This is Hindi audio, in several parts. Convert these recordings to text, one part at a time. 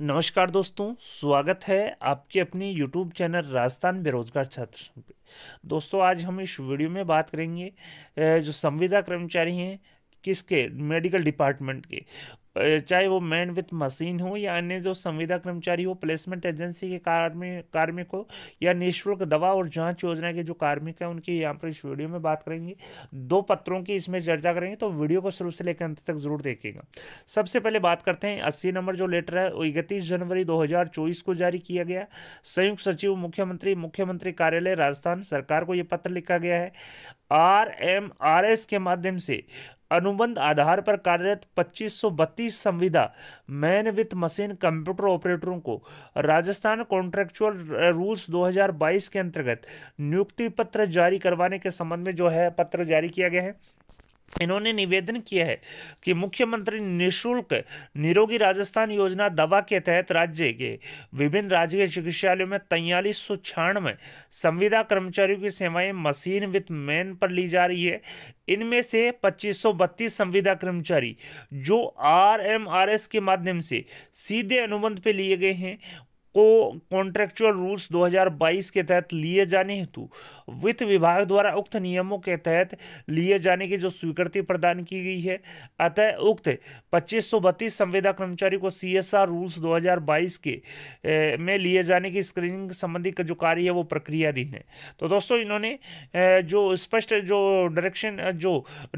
नमस्कार दोस्तों स्वागत है आपके अपने यूट्यूब चैनल राजस्थान बेरोजगार छात्र दोस्तों आज हम इस वीडियो में बात करेंगे जो संविदा कर्मचारी हैं किसके मेडिकल डिपार्टमेंट के चाहे वो मैन विथ मशीन हो या अन्य जो संविदा कर्मचारी हो प्लेसमेंट एजेंसी के कार्मिक कार्मिक हो या निःशुल्क दवा और जांच योजना के जो कार्मिक हैं उनकी यहाँ पर इस वीडियो में बात करेंगे दो पत्रों की इसमें चर्चा करेंगे तो वीडियो को शुरू से लेकर अंत तक जरूर देखिएगा सबसे पहले बात करते हैं अस्सी नंबर जो लेटर है वो इकतीस जनवरी दो को जारी किया गया संयुक्त सचिव मुख्यमंत्री मुख्यमंत्री कार्यालय राजस्थान सरकार को ये पत्र लिखा गया है आर एम आर एस के माध्यम से अनुबंध आधार पर कार्यरत 2532 संविदा मैन विथ मशीन कंप्यूटर ऑपरेटरों को राजस्थान कॉन्ट्रेक्चुअल रूल्स 2022 के अंतर्गत नियुक्ति पत्र जारी करवाने के संबंध में जो है पत्र जारी किया गया है इन्होंने निवेदन किया है कि मुख्यमंत्री निशुल्क निरोगी राजस्थान योजना दवा के तहत राज्य के विभिन्न राजकीय चिकित्सालयों में तैयलीस सौ छियानवे संविदा कर्मचारियों की सेवाएं मशीन विथ मैन पर ली जा रही है इनमें से पच्चीस सौ बत्तीस संविदा कर्मचारी जो आर एम आर एस के माध्यम से सीधे अनुबंध पे लिए गए हैं को कॉन्ट्रेक्चुअल रूल्स 2022 के तहत लिए जाने हेतु वित्त विभाग द्वारा उक्त नियमों के तहत लिए जाने की जो स्वीकृति प्रदान की गई है अतः उक्त पच्चीस संविदा कर्मचारी को सी रूल्स 2022 के ए, में लिए जाने की स्क्रीनिंग संबंधी जो कार्य है वो प्रक्रियाधीन है तो दोस्तों इन्होंने जो स्पष्ट जो डायरेक्शन जो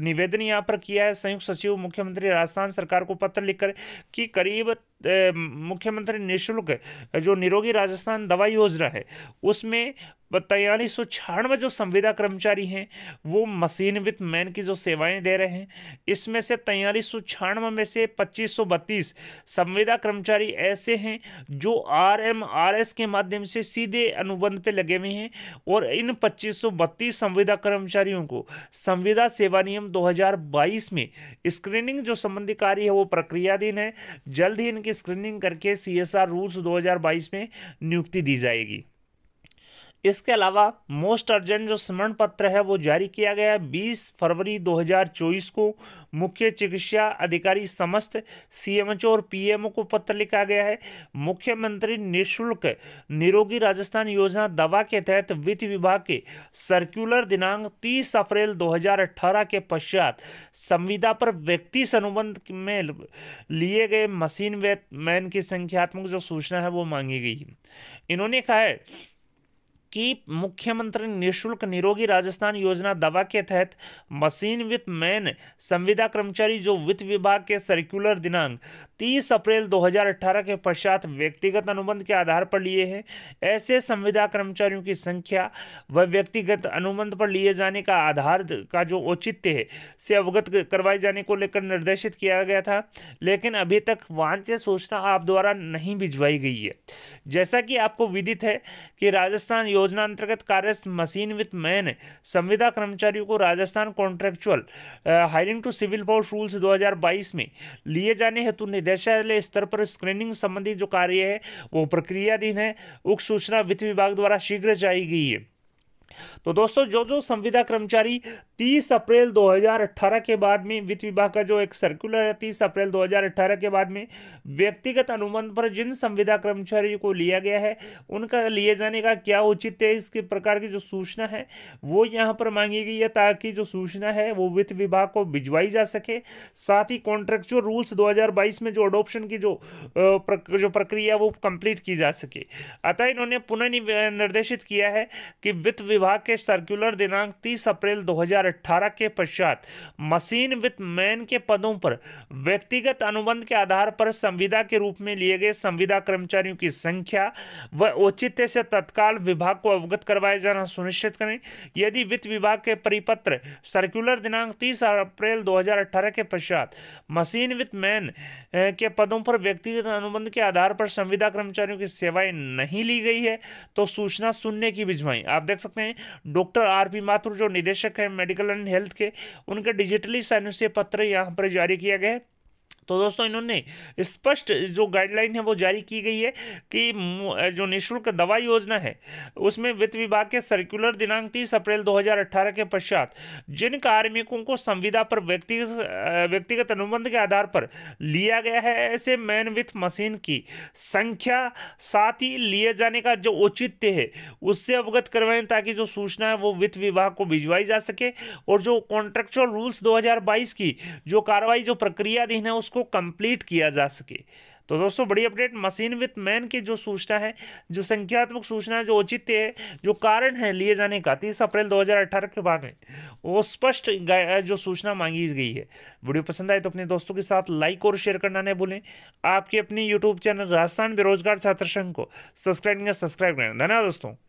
निवेदन यहाँ पर किया है संयुक्त सचिव मुख्यमंत्री राजस्थान सरकार को पत्र लिखकर कि करीब मुख्यमंत्री निःशुल्क जो जो निरोगी राजस्थान दवा योजना है उसमें बयालीस सौ छियानवे जो संविदा कर्मचारी हैं वो मशीन विथ मैन की जो सेवाएं दे रहे हैं इसमें से तैयारी सौ छियानवे में से पच्चीस सौ बत्तीस संविदा कर्मचारी ऐसे हैं जो आर एम आर एस के माध्यम से सीधे अनुबंध पे लगे हुए हैं और इन पच्चीस सौ बत्तीस संविदा कर्मचारियों को संविदा सेवा नियम दो हजार बाईस में स्क्रीनिंग जो संबंधी कार्य है वो प्रक्रियाधीन है जल्द ही इनकी स्क्रीनिंग करके सी एस आर रूल्स दो हजार बाईस में नियुक्ति दी जाएगी इसके अलावा मोस्ट अर्जेंट जो स्मरण पत्र है वो जारी किया गया है बीस फरवरी 2024 को मुख्य चिकित्सा अधिकारी समस्त सीएमएचओ और पीएमओ को पत्र लिखा गया है मुख्यमंत्री निशुल्क निरोगी राजस्थान योजना दवा के तहत वित्त विभाग के सर्कुलर दिनांक 30 अप्रैल 2018 के पश्चात संविदा पर व्यक्ति अनुबंध में लिए गए मशीन मैन की संख्यात्मक जो सूचना है वो मांगी गई इन्होंने कहा है कि मुख्यमंत्री निशुल्क निरोगी राजस्थान योजना दवा के तहत मशीन विथ मैन संविदा कर्मचारी जो वित्त विभाग के सर्कुलर दिनांक 30 अप्रैल 2018 के पश्चात व्यक्तिगत अनुबंध के आधार पर लिए हैं ऐसे संविदा कर्मचारियों की संख्या व व्यक्तिगत अनुबंध पर लिए जाने का आधार का जो औचित्य है से अवगत करवाए जाने को लेकर निर्देशित किया गया था लेकिन अभी तक वांछित सूचना आप द्वारा नहीं भिजवाई गई है जैसा कि आपको विदित है कि राजस्थान योजना अंतर्गत कार्यरत मशीन विथ मैन संविदा कर्मचारियों को Rajasthan contractual hiring to civil force rules 2022 में लिए जाने हेतु निदेशालय स्तर पर स्क्रीनिंग संबंधी जो कार्य है वो प्रक्रियाधीन है उक्त सूचना वित्त विभाग द्वारा शीघ्र जारी गई है तो दोस्तों जो जो संविदा कर्मचारी तीस अप्रैल 2018 के बाद में वित्त विभाग का जो एक सर्कुलर है तीस अप्रैल 2018 के बाद में व्यक्तिगत अनुबंध पर जिन संविदा कर्मचारियों को लिया गया है उनका लिए जाने का क्या उचित है इसके प्रकार की जो सूचना है वो यहाँ पर मांगी गई है ताकि जो सूचना है वो वित्त विभाग को भिजवाई जा सके साथ ही कॉन्ट्रेक्चुअल रूल्स दो में जो अडोप्शन की जो प्रक, जो प्रक्रिया वो कंप्लीट की जा सके अतः इन्होंने पुनः निर्देशित किया है कि वित्त विभाग के सर्कुलर दिनांक तीस अप्रैल दो 2018 के पश्चात मशीन विथ मैन के पदों पर व्यक्तिगत अनुबंध के आधार पर संविदा के रूप में लिए गए संविदा कर्मचारियों की संख्या व औचित्य से तत्काल विभाग को अवगत करवाए जाना सुनिश्चित करें यदि वित्त विभाग के परिपत्र सर्कुलर दिनांक 30 अप्रैल 2018 के पश्चात मशीन विथ मैन के पदों पर व्यक्तिगत अनुबंध के आधार पर संविदा कर्मचारियों की सेवाएं नहीं ली गई है तो सूचना सुनने की भिजवाई आप देख सकते हैं डॉक्टर आर पी माथुर जो निदेशक है मेडिकल मेडिकल एंड हेल्थ के उनका डिजिटली सानुष्य पत्र यहाँ पर जारी किया गया है तो दोस्तों इन्होंने स्पष्ट जो गाइडलाइन है वो जारी की गई है कि जो निःशुल्क दवा योजना है उसमें वित्त विभाग के सर्कुलर दिनांक तीस अप्रैल 2018 के पश्चात जिन कार्मिकों को संविदा पर व्यक्ति व्यक्तिगत अनुबंध के आधार पर लिया गया है ऐसे मैन विथ मशीन की संख्या साथ ही लिए जाने का जो औचित्य है उससे अवगत करवाएं ताकि जो सूचना है वो वित्त विभाग को भिजवाई जा सके और जो कॉन्ट्रेक्चुअल रूल्स दो की जो कार्रवाई जो प्रक्रियाधीन है उसको को कंप्लीट किया जा सके तो दोस्तों बड़ी अपडेट मशीन विथ मैन की जो सूचना है जो संख्यात्मक सूचना जो औचित्य है जो कारण है लिए जाने का तीस अप्रैल 2018 के बाद में वो स्पष्ट जो सूचना मांगी गई है वीडियो पसंद आए तो अपने दोस्तों के साथ लाइक और शेयर करना नहीं भूलें आपके अपने यूट्यूब चैनल राजस्थान बेरोजगार छात्र संघ को सब्सक्राइब करें सब्सक्राइब करें धन्यवाद दोस्तों